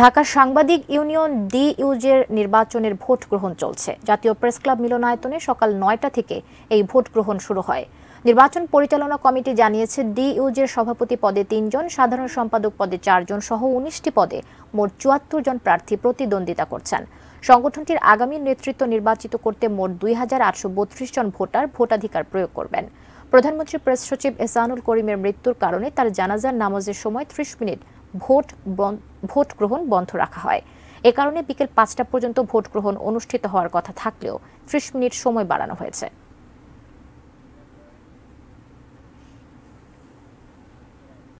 ঢাকা সাংবাদিক ইউনিয়ন ডিইউজের নির্বাচনের ভোট গ্রহণ চলছে জাতীয় প্রেস ক্লাব মিলনায়তনে সকাল নয়টা থেকে এই ভোট গ্রহণ শুরু হয় নির্বাচন পরিচালনা কমিটি জানিয়েছে ডিইউজের সভাপতি পদে তিনজন সাধারণ সম্পাদক পদে চারজন সহ উনিশটি পদে মোট চুয়াত্তর জন প্রার্থী প্রতিদ্বন্দ্বিতা করছেন সংগঠনটির আগামী নেতৃত্ব নির্বাচিত করতে মোট দুই হাজার আটশো বত্রিশ জন ভোটার ভোটাধিকার প্রয়োগ করবেন প্রধানমন্ত্রী প্রেস সচিব এসানুল করিমের মৃত্যুর কারণে তার জানাজার নামাজের সময় ত্রিশ মিনিট ভোট ভোট গ্রহণ বন্ধ রাখা হয় এ কারণে বিকেল পাঁচটা পর্যন্ত ভোট গ্রহণ অনুষ্ঠিত হওয়ার কথা থাকলেও ত্রিশ মিনিট সময় বাড়ানো হয়েছে